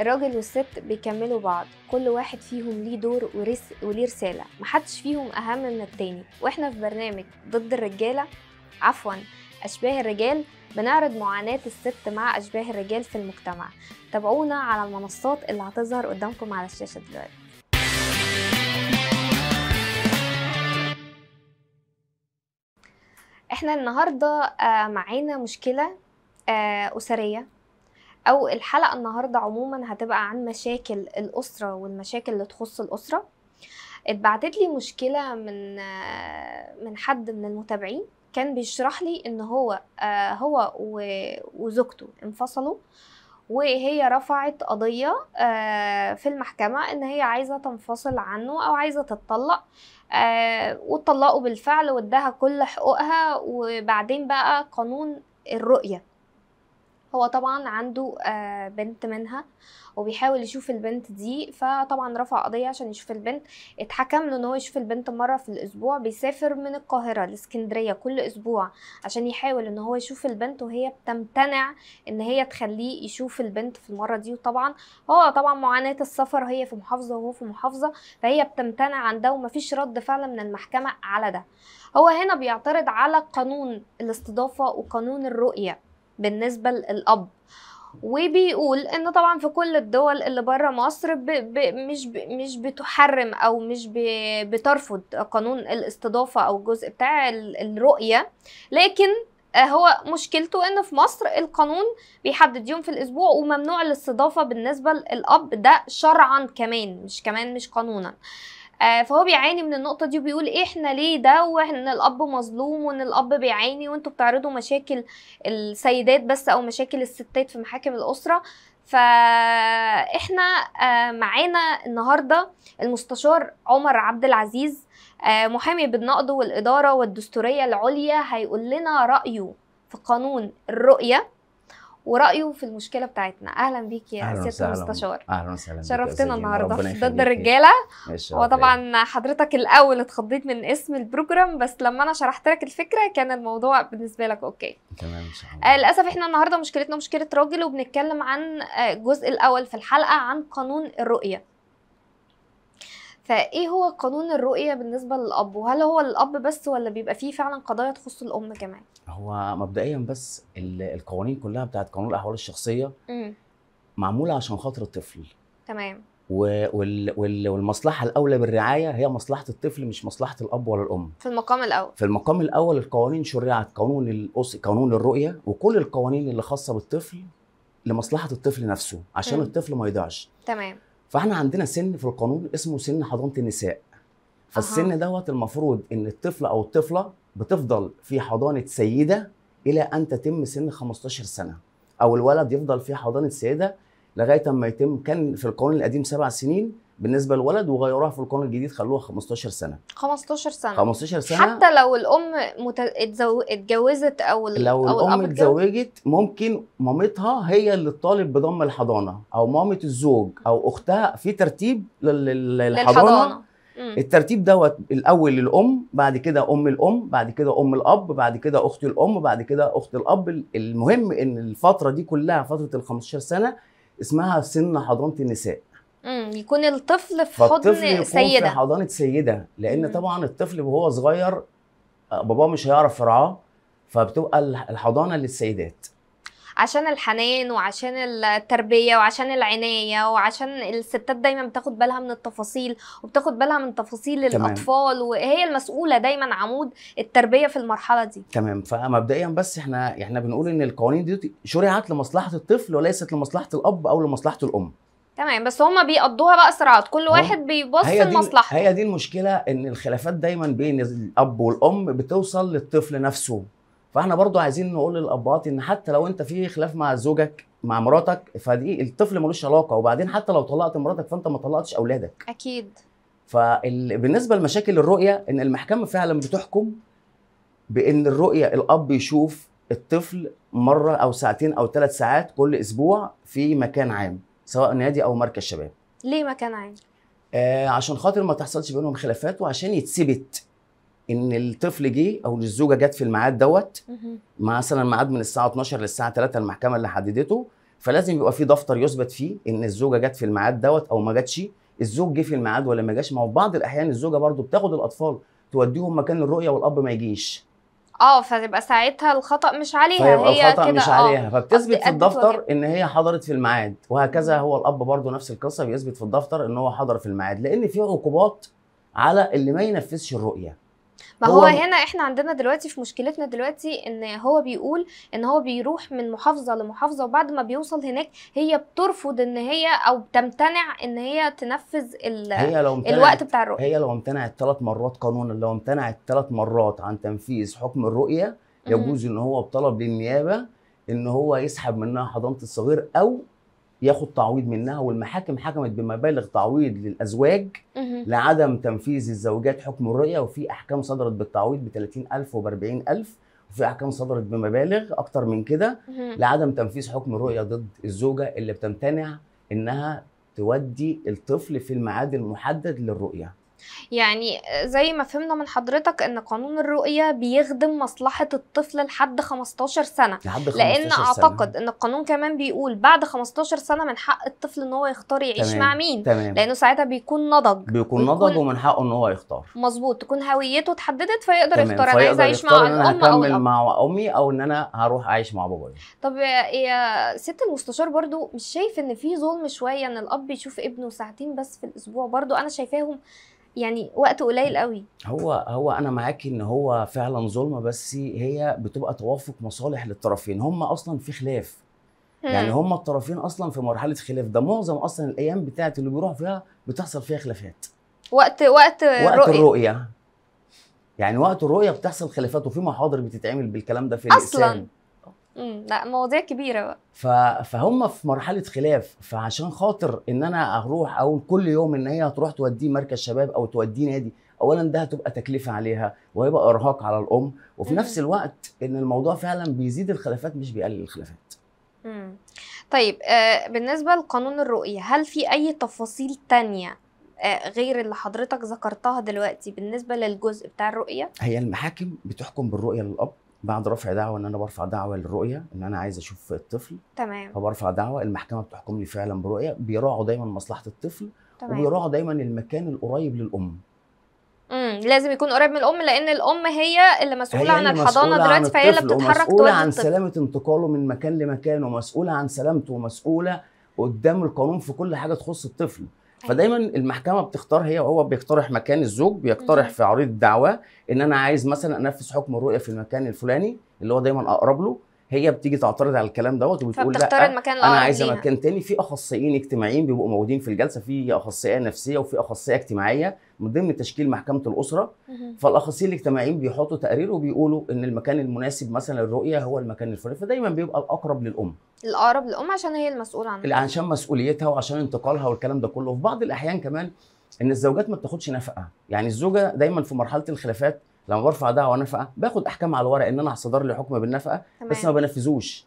الراجل والست بيكملوا بعض كل واحد فيهم ليه دور ورس... وليه رسالة محدش فيهم أهم من التاني وإحنا في برنامج ضد الرجالة عفوا أشباه الرجال بنعرض معاناة الست مع أشباه الرجال في المجتمع تابعونا على المنصات اللي هتظهر قدامكم على الشاشة دلوقتي احنا النهاردة آه، معانا مشكلة آه، أسرية او الحلقه النهارده عموما هتبقى عن مشاكل الاسره والمشاكل اللي تخص الاسره اتبعتت لي مشكله من من حد من المتابعين كان بيشرح لي ان هو آه، هو وزوجته انفصلوا وهي رفعت قضيه آه، في المحكمه ان هي عايزه تنفصل عنه او عايزه تتطلق آه، وطلقوا بالفعل واداها كل حقوقها وبعدين بقى قانون الرؤيه هو طبعا عنده آه، بنت منها وبيحاول يشوف البنت دي فطبعا رفع قضية عشان يشوف البنت اتحكم له ان هو يشوف البنت مرة في الاسبوع بيسافر من القاهرة لاسكندرية كل اسبوع عشان يحاول ان هو يشوف البنت وهي بتمتنع ان هي تخليه يشوف البنت في المرة دي وطبعا هو طبعا معاناة السفر هي في محافظة وهو في محافظة فهي بتمتنع عن ده ومفيش رد فعلا من المحكمة على ده هو هنا بيعترض على قانون الاستضافة وقانون الرؤية بالنسبه للاب وبيقول ان طبعا في كل الدول اللي بره مصر بـ بـ مش بـ مش بتحرم او مش بترفض قانون الاستضافه او الجزء بتاع الرؤيه لكن هو مشكلته ان في مصر القانون بيحدد يوم في الاسبوع وممنوع الاستضافه بالنسبه للاب ده شرعا كمان مش كمان مش قانونا آه آه، فهو بيعاني من النقطه دي وبيقول إيه احنا ليه ده وان الاب مظلوم وان الاب بيعاني وانتوا بتعرضوا مشاكل السيدات بس او مشاكل الستات في محاكم الاسره فاحنا آه، معانا النهارده المستشار عمر عبد العزيز آه، محامي بالنقد والاداره والدستوريه العليا هيقول لنا رايه في قانون الرؤيه ورايه في المشكله بتاعتنا اهلا بيك يا سياده المستشار اهلا وسهلا شرفتنا النهارده ضد الرجاله وطبعا حضرتك الاول اتخضيت من اسم البروجرام بس لما انا شرحت لك الفكره كان الموضوع بالنسبه لك اوكي تمام ان شاء الله آه، للاسف احنا النهارده مشكلتنا مشكله راجل وبنتكلم عن آه، الجزء الاول في الحلقه عن قانون الرؤيه فايه هو قانون الرؤيه بالنسبه للاب وهل هو الاب بس ولا بيبقى فيه فعلا قضايا تخص الام كمان هو مبدئيا بس القوانين كلها بتاعت قانون الاحوال الشخصيه مم. معموله عشان خاطر الطفل تمام وال... والمصلحه الاولى بالرعايه هي مصلحه الطفل مش مصلحه الاب ولا الام في المقام الاول في المقام الاول القوانين شرعت قانون الأس... قانون الرؤيه وكل القوانين اللي خاصه بالطفل لمصلحه الطفل نفسه عشان م. الطفل ما يضيعش تمام فاحنا عندنا سن في القانون اسمه سن حضانه النساء فالسن أه. دوت المفروض ان الطفل او الطفله بتفضل في حضانه سيده الى ان تتم سن 15 سنه او الولد يفضل في حضانه سيده لغايه ما يتم كان في القانون القديم سبع سنين بالنسبه للولد وغيروها في القانون الجديد خلوها 15 سنه 15 سنه 15 سنه حتى لو الام مت... اتزو... اتجوزت او ال... لو أو الام اتزوجت ممكن مامتها هي اللي تطالب بضم الحضانه او مامه الزوج او اختها في ترتيب لل... للحضانه, للحضانة. الترتيب دوت الاول للام بعد كده ام الام بعد كده ام الاب بعد كده اخت الام بعد كده اخت الاب المهم ان الفتره دي كلها فتره ال 15 سنه اسمها سن حضانه النساء امم يكون الطفل في حضن يكون سيده في حضانه سيده لان مم. طبعا الطفل وهو صغير آه، باباه مش هيعرف يرعاه فبتبقى الحضانه للسيدات عشان الحنان وعشان التربيه وعشان العنايه وعشان الستات دايما بتاخد بالها من التفاصيل وبتاخد بالها من تفاصيل تمام. الاطفال وهي المسؤوله دايما عمود التربيه في المرحله دي تمام فمبدئيا بس احنا احنا بنقول ان القوانين دي شرعت لمصلحه الطفل وليست لمصلحه الاب او لمصلحه الام تمام بس هما بيقضوها بقى صراعات كل واحد بيبص لمصلحته هي دي المشكله ان الخلافات دايما بين الاب والام بتوصل للطفل نفسه فاحنا برضو عايزين نقول للابهات ان حتى لو انت في خلاف مع زوجك مع مراتك فدي الطفل ملوش علاقه وبعدين حتى لو طلقت مراتك فانت ما طلقتش اولادك اكيد فبالنسبه لمشاكل الرؤيه ان المحكمه فعلا بتحكم بان الرؤيه الاب يشوف الطفل مره او ساعتين او ثلاث ساعات كل اسبوع في مكان عام سواء نادي او مركز شباب ليه مكان عام آه عشان خاطر ما تحصلش بينهم خلافات وعشان يتثبت ان الطفل جه او الزوجه جت في الميعاد دوت مثلا ميعاد من الساعه 12 للساعه 3 المحكمه اللي حددته فلازم يبقى في دفتر يثبت فيه ان الزوجه جت في الميعاد دوت او ما جتش الزوج جه في الميعاد ولا ما جاش ما هو بعض الاحيان الزوجه برضو بتاخد الاطفال توديهم مكان الرؤيه والاب ما يجيش اه فتبقى ساعتها الخطا مش عليها هي الخطأ كده مش آه، عليها فبتثبت في الدفتر ان هي حضرت في الميعاد وهكذا هو الاب برضو نفس القصه بيثبت في الدفتر ان هو حضر في الميعاد لان في عقوبات على اللي ما ينفذش الرؤيه ما هو, هو هنا احنا عندنا دلوقتي في مشكلتنا دلوقتي ان هو بيقول ان هو بيروح من محافظه لمحافظه وبعد ما بيوصل هناك هي بترفض ان هي او بتمتنع ان هي تنفذ ال... هي لو الوقت بتاع الرؤيه هي لو امتنعت ثلاث مرات قانونا لو امتنعت ثلاث مرات عن تنفيذ حكم الرؤيه يجوز ان هو بطلب للنيابه ان هو يسحب منها حضانه الصغير او ياخد تعويض منها والمحاكم حكمت بمبالغ تعويض للازواج لعدم تنفيذ الزوجات حكم الرؤيه وفي احكام صدرت بالتعويض ب 30000 وب 40000 وفي احكام صدرت بمبالغ اكتر من كده لعدم تنفيذ حكم الرؤيه ضد الزوجه اللي بتمتنع انها تودي الطفل في الميعاد المحدد للرؤيه يعني زي ما فهمنا من حضرتك ان قانون الرؤيه بيخدم مصلحه الطفل لحد 15 سنه لحد 15 لان سنة. اعتقد ان القانون كمان بيقول بعد 15 سنه من حق الطفل ان هو يختار يعيش تمام. مع مين تمام. لانه ساعتها بيكون نضج بيكون نضج ومن حقه ان هو يختار مظبوط تكون هويته اتحددت فيقدر تمام. يختار انا عايز اعيش مع الام أنا او مع امي او ان انا هروح اعيش مع بابايا طب يا ست المستشار برضو مش شايف ان في ظلم شويه ان الاب يشوف ابنه ساعتين بس في الاسبوع برضو انا شايفاهم يعني وقت قليل قوي هو هو انا معاكي ان هو فعلا ظلم بس هي بتبقى توافق مصالح للطرفين هم اصلا في خلاف هم. يعني هم الطرفين اصلا في مرحله خلاف ده معظم اصلا الايام بتاعه اللي بيروحوا فيها بتحصل فيها خلافات وقت وقت وقت رؤية. الرؤيه يعني وقت الرؤيه بتحصل خلافات وفي محاضر بتتعمل بالكلام ده في اصلا الإسلام. لا مواضيع كبيره بقى ف... فهم في مرحله خلاف فعشان خاطر ان انا اروح اقول كل يوم ان هي هتروح توديه مركز شباب او توديه نادي اولا ده هتبقى تكلفه عليها وهيبقى ارهاق على الام وفي مم. نفس الوقت ان الموضوع فعلا بيزيد الخلافات مش بيقلل الخلافات مم. طيب آه بالنسبه لقانون الرؤيه هل في اي تفاصيل تانية آه، غير اللي حضرتك ذكرتها دلوقتي بالنسبه للجزء بتاع الرؤيه هي المحاكم بتحكم بالرؤيه للاب بعد رفع دعوه ان انا برفع دعوه للرؤيه ان انا عايز اشوف الطفل تمام فبرفع دعوه المحكمه بتحكم لي فعلا برؤيه بيراعوا دايما مصلحه الطفل تمام. وبيراعوا دايما المكان القريب للام امم لازم يكون قريب من الام لان الام هي اللي مسؤوله عن الحضانه دلوقتي فهي اللي بتتحرك مسؤوله عن سلامه انتقاله من مكان لمكان ومسؤوله عن سلامته ومسؤوله قدام القانون في كل حاجه تخص الطفل أيوة. فدايما المحكمه بتختار هي وهو بيقترح مكان الزوج بيقترح في عريض الدعوه ان انا عايز مثلا انفذ حكم الرؤيه في المكان الفلاني اللي هو دايما اقرب له هي بتيجي تعترض على الكلام دوت وبتقول لا آه، مكان انا عايزه مكان تاني في اخصائيين اجتماعيين بيبقوا موجودين في الجلسه في اخصائيه نفسيه وفي اخصائيه اجتماعيه من ضمن تشكيل محكمه الاسره فالاخصائيين الاجتماعيين بيحطوا تقرير وبيقولوا ان المكان المناسب مثلا للرؤيه هو المكان الفلاني فدايما بيبقى الاقرب للام الاقرب للام عشان هي المسؤوله عنها عشان مسؤوليتها وعشان انتقالها والكلام ده كله في بعض الاحيان كمان ان الزوجات ما بتاخدش نفقه يعني الزوجه دايما في مرحله الخلافات لما برفع دعوى نفقه باخد احكام على الورق ان انا هصدر لي حكم بالنفقه تمام. بس ما بنفذوش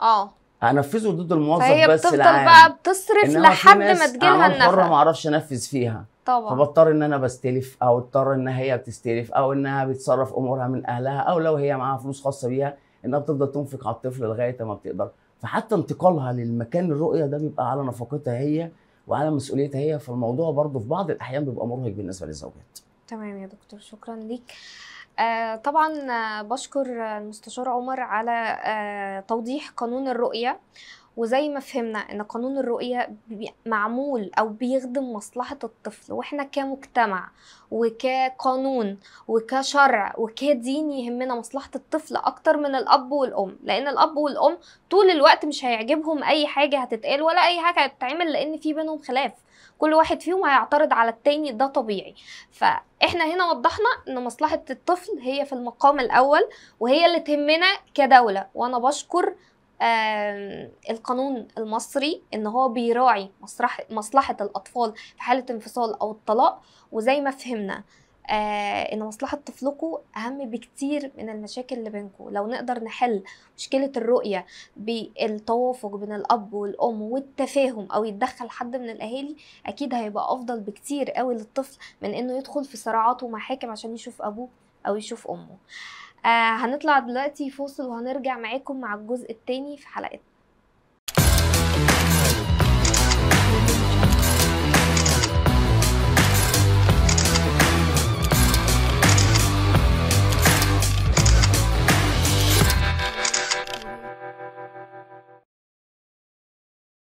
اه هنفذه ضد الموظف فهي بس بتفضل بقى بتصرف لحد ما تجيلها النفقه حره ما اعرفش انفذ فيها طبعا فبضطر ان انا بستلف او اضطر ان هي بتستلف او انها بتصرف امورها من اهلها او لو هي معاها فلوس خاصه بيها انها بتفضل تنفق على الطفل لغايه ما بتقدر فحتى انتقالها للمكان الرؤيه ده بيبقى على نفقتها هي وعلى مسؤوليتها هي فالموضوع برضه في بعض الاحيان بيبقى مرهق بالنسبه للزوجات تمام يا دكتور شكرا ليك آه، طبعا آه، بشكر المستشار عمر على آه، توضيح قانون الرؤيه وزي ما فهمنا ان قانون الرؤية معمول او بيخدم مصلحة الطفل واحنا كمجتمع وكقانون وكشرع وكدين يهمنا مصلحة الطفل اكتر من الاب والام لان الاب والام طول الوقت مش هيعجبهم اي حاجة هتتقال ولا اي حاجة هتتعمل لان في بينهم خلاف كل واحد فيهم هيعترض على التاني ده طبيعي فاحنا هنا وضحنا ان مصلحة الطفل هي في المقام الاول وهي اللي تهمنا كدولة وانا بشكر القانون المصري ان هو بيراعي مصلحه مصلحه الاطفال في حاله انفصال او الطلاق وزي ما فهمنا آه، ان مصلحه طفلكم اهم بكتير من المشاكل اللي بينكم لو نقدر نحل مشكله الرؤيه بالتوافق بين الاب والام والتفاهم او يتدخل حد من الاهالي اكيد هيبقى افضل بكتير قوي للطفل من انه يدخل في صراعات ومحاكم عشان يشوف ابوه او يشوف امه آه، هنطلع دلوقتي فاصل وهنرجع معاكم مع الجزء التاني في حلقتنا